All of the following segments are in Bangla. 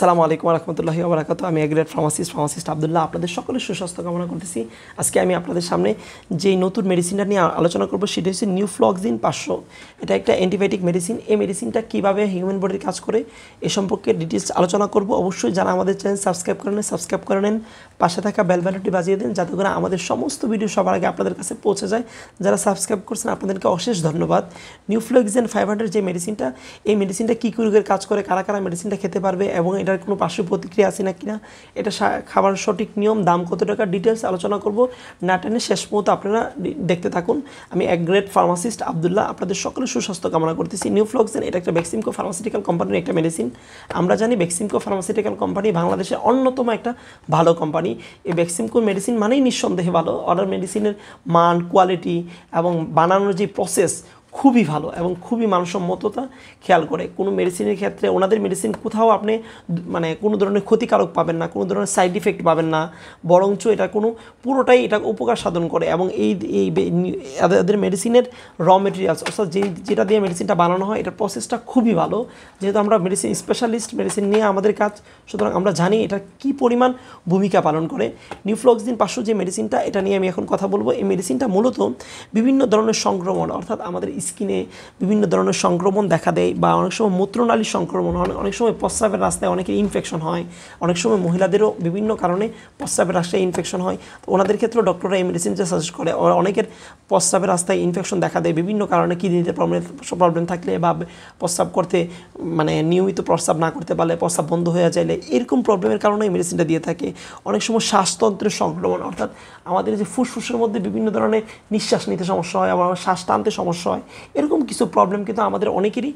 সালামু আলাইকুম রহমতুল্লাহি আবরাকাত আমি এগ্রেড ফার্মাসিস্ট ফার্মাসিস্ট আবদুল্লাহ আপনাদের সকলের সুস্বাস্থ্য কামনা করতেছি আজকে আমি আপনাদের সামনে যেই নতুন মেডিসিনটা নিয়ে আলোচনা করবো সেটা হচ্ছে নিউ ফ্লক্সিন পাঁচশো এটা একটা অ্যান্টিবায়োটিক মেডিসিন এই মেডিসিনটা কীভাবে হিউম্যান বডির কাজ করে এ সম্পর্কে ডিটেলস আলোচনা করব অবশ্যই যারা আমাদের চ্যানেল সাবস্ক্রাইব করে নেন সাবস্ক্রাইব করে নেন পাশে থাকা বেল বেলটি বাজিয়ে দেন যাতে করে আমাদের সমস্ত ভিডিও সবার আগে আপনাদের কাছে পৌঁছে যায় যারা সাবস্ক্রাইব করছেন আপনাদেরকে অশেষ ধন্যবাদ ফ্লক্সিন ফাইভ হান্ড্রেড যে মেডিসিনটা এই মেডিসিনটা কী কী রোগের কাজ করে কারা কারা মেডিসিনটা খেতে পারবে এবং এটার কোনো পার্শ্ব প্রতিক্রিয়া আছে না কিনা এটা খাবার সঠিক নিয়ম দাম কত টাকা ডিটেলস আলোচনা করব টেনে শেষ মুহূর্তে আপনারা দেখতে থাকুন আমি এক গ্রেট ফার্মাসিস্ট আবদুল্লাহ আপনাদের সকলের সুস্বাস্থ্য কামনা করতেছি নিউ এটা একটা ভ্যাক্সিমকো ফার্মাসিউটিক্যাল কোম্পানির একটা মেডিসিন আমরা জানি ভ্যাক্সিমকো ফার্মাসিউটিক্যাল কোম্পানি বাংলাদেশের অন্যতম একটা ভালো কোম্পানি এই ভ্যাক্সিমকো মেডিসিন মানেই নিঃসন্দেহে ভালো অর্ডার মেডিসিনের মান কোয়ালিটি এবং বানানোর যে প্রসেস খুবই ভালো এবং খুবই মানসম্মততা খেয়াল করে কোনো মেডিসিনের ক্ষেত্রে ওনাদের মেডিসিন কোথাও আপনি মানে কোনো ধরনের ক্ষতিকারক পাবেন না কোনো ধরনের সাইড ইফেক্ট পাবেন না বরঞ্চ এটা কোনো পুরোটাই এটা উপকার সাধন করে এবং এই এই এদের মেডিসিনের র মেটেরিয়ালস অর্থাৎ যে যেটা দিয়ে মেডিসিনটা বানানো হয় এটার প্রসেসটা খুবই ভালো যেহেতু আমরা মেডিসিন স্পেশালিস্ট মেডিসিন নিয়ে আমাদের কাজ সুতরাং আমরা জানি এটা কি পরিমাণ ভূমিকা পালন করে নিউফ্লক্সিন পার্শ্ব যে মেডিসিনটা এটা নিয়ে আমি এখন কথা বলবো এই মেডিসিনটা মূলত বিভিন্ন ধরনের সংক্রমণ অর্থাৎ আমাদের স্কিনে বিভিন্ন ধরনের সংক্রমণ দেখা দেয় বা অনেক সময় মূত্রনালীর সংক্রমণ অনেক অনেক সময় প্রস্রাবের রাস্তায় অনেকের ইনফেকশন হয় অনেক সময় মহিলাদেরও বিভিন্ন কারণে প্রস্রাবের রাস্তায় ইনফেকশন হয় তো ওনাদের ক্ষেত্রেও ডক্টররা এই মেডিসিনটা সাজেস্ট করে অনেকের প্রস্রাবের রাস্তায় ইনফেকশন দেখা দেয় বিভিন্ন কারণে কিডনিতে প্রবলেম প্রবলেম থাকলে বা প্রস্রাব করতে মানে নিয়মিত প্রস্রাব না করতে পারলে প্রস্রাব বন্ধ হয়ে যাইলে এরকম প্রবলেমের কারণে এই মেডিসিনটা দিয়ে থাকে অনেক সময় শ্বাসতন্ত্রের সংক্রমণ অর্থাৎ আমাদের যে ফুসফুসের মধ্যে বিভিন্ন ধরনের নিঃশ্বাস নিতে সমস্যা হয় আবার শ্বাস টানতে সমস্যা হয় এরকম কিছু প্রবলেম কিন্তু আমাদের অনেকেরই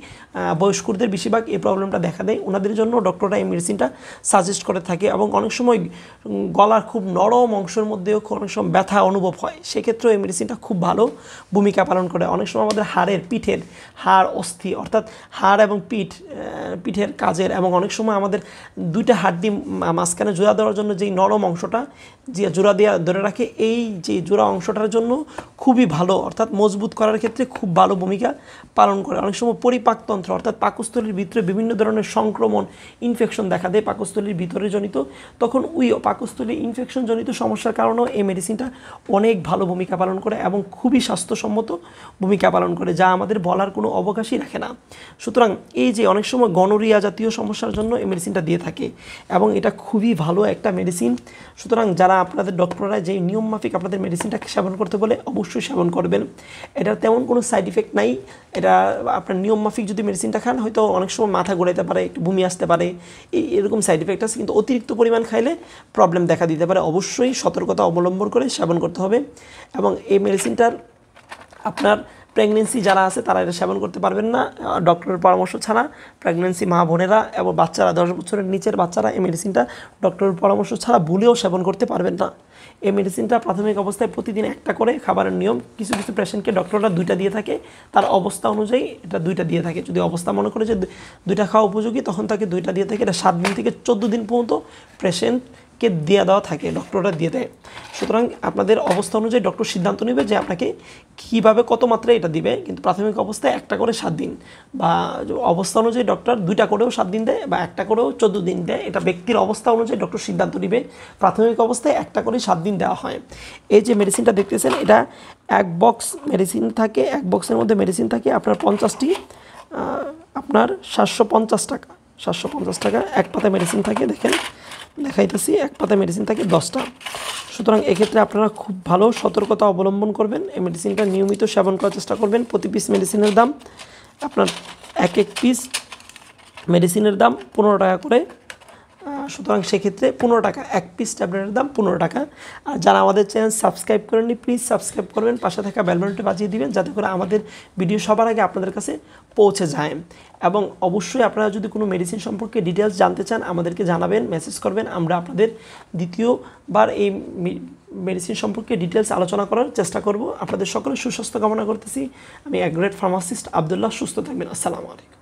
বয়স্কদের বেশিরভাগ এই প্রবলেমটা দেখা দেয় ওনাদের জন্য ডক্টররা এই মেডিসিনটা সাজেস্ট করে থাকে এবং অনেক সময় গলার খুব নরম অংশের মধ্যেও অনেক সময় ব্যথা অনুভব হয় সেক্ষেত্রেও এই মেডিসিনটা খুব ভালো ভূমিকা পালন করে অনেক সময় আমাদের হাড়ের পিঠের হাড় অস্থি অর্থাৎ হাড় এবং পিঠ পিঠের কাজের এবং অনেক সময় আমাদের দুইটা হাড় দিয়ে মাঝখানে জোড়া দেওয়ার জন্য যেই নরম অংশটা যে জোড়া দেওয়া ধরে রাখে এই যে জোড়া অংশটার জন্য খুবই ভালো অর্থাৎ মজবুত করার ক্ষেত্রে খুব ভালো ভূমিকা পালন করে অনেক সময় পরিপাকতন্ত্র অর্থাৎ পাকস্থলীর ভিতরে বিভিন্ন ধরনের সংক্রমণ ইনফেকশন দেখা দেয় পাকস্থলীর ভিতরে জনিত তখন ওই পাকস্থলী ইনফেকশন জনিত সমস্যার কারণেও এই মেডিসিনটা অনেক ভালো ভূমিকা পালন করে এবং খুবই স্বাস্থ্যসম্মত ভূমিকা পালন করে যা আমাদের বলার কোনো অবকাশই রাখে না সুতরাং এই যে অনেক সময় গণরিয়া জাতীয় সমস্যার জন্য এই মেডিসিনটা দিয়ে থাকে এবং এটা খুবই ভালো একটা মেডিসিন সুতরাং যারা আপনাদের ডক্টররা যে নিয়মমাফিক আপনাদের মেডিসিনটা সেবন করতে বলে অবশ্যই অবশ্যই সেবন করবেন এটা তেমন কোনো সাইড ইফেক্ট নাই এটা আপনার নিয়মমাফিক যদি মেডিসিনটা খান হয়তো অনেক সময় মাথা ঘুরাইতে পারে একটু ভূমি আসতে পারে এই এরকম সাইড ইফেক্ট আছে কিন্তু অতিরিক্ত পরিমাণ খাইলে প্রবলেম দেখা দিতে পারে অবশ্যই সতর্কতা অবলম্বন করে সেবন করতে হবে এবং এই মেডিসিনটার আপনার প্রেগনেন্সি যারা আছে তারা এটা সেবন করতে পারবেন না ডক্টরের পরামর্শ ছাড়া প্রেগনেন্সি মা বোনেরা এবং বাচ্চারা দশ বছরের নিচের বাচ্চারা এই মেডিসিনটা ডক্টরের পরামর্শ ছাড়া ভুলেও সেবন করতে পারবেন না এই মেডিসিনটা প্রাথমিক অবস্থায় প্রতিদিন একটা করে খাবারের নিয়ম কিছু কিছু পেশেন্টকে ডক্টররা দুইটা দিয়ে থাকে তার অবস্থা অনুযায়ী এটা দুইটা দিয়ে থাকে যদি অবস্থা মনে করে যে দুইটা খাওয়া উপযোগী তখন তাকে দুইটা দিয়ে থাকে এটা সাত দিন থেকে চোদ্দো দিন পর্যন্ত পেশেন্ট কে দেওয়া দেওয়া থাকে ডক্টররা দিয়ে দেয় সুতরাং আপনাদের অবস্থা অনুযায়ী ডক্টর সিদ্ধান্ত নেবে যে আপনাকে কিভাবে কত মাত্রায় এটা দিবে কিন্তু প্রাথমিক অবস্থায় একটা করে সাত দিন বা অবস্থা অনুযায়ী ডক্টর দুইটা করেও সাত দিন দেয় বা একটা করেও চোদ্দ দিন দেয় এটা ব্যক্তির অবস্থা অনুযায়ী ডক্টর সিদ্ধান্ত নেবে প্রাথমিক অবস্থায় একটা করে সাত দিন দেওয়া হয় এই যে মেডিসিনটা দেখতেছেন এটা এক বক্স মেডিসিন থাকে এক বক্সের মধ্যে মেডিসিন থাকে আপনার পঞ্চাশটি আপনার সাতশো পঞ্চাশ টাকা সাতশো পঞ্চাশ টাকা এক পাতা মেডিসিন থাকে দেখেন দেখাইতেছি এক পাতা মেডিসিন থাকে দশটা সুতরাং এক্ষেত্রে আপনারা খুব ভালো সতর্কতা অবলম্বন করবেন এই মেডিসিনটা নিয়মিত সেবন করার চেষ্টা করবেন প্রতি পিস মেডিসিনের দাম আপনার এক এক পিস মেডিসিনের দাম পনেরো টাকা করে সুতরাং সেক্ষেত্রে পনেরো টাকা এক পিস ট্যাবলেটের দাম পনেরো টাকা আর যারা আমাদের চ্যানেল সাবস্ক্রাইব করেননি প্লিজ সাবস্ক্রাইব করবেন পাশে থাকা বেলবনটি বাজিয়ে দিবেন যাতে করে আমাদের ভিডিও সবার আগে আপনাদের কাছে পৌঁছে যায় এবং অবশ্যই আপনারা যদি কোনো মেডিসিন সম্পর্কে ডিটেলস জানতে চান আমাদেরকে জানাবেন মেসেজ করবেন আমরা আপনাদের দ্বিতীয়বার এই মেডিসিন সম্পর্কে ডিটেলস আলোচনা করার চেষ্টা করব আপনাদের সকলে সুস্বাস্থ্য কামনা করতেছি আমি অ্যাগ্রেট ফার্মাসিস্ট আবদুল্লাহ সুস্থ থাকবেন আসসালামু আলাইকুম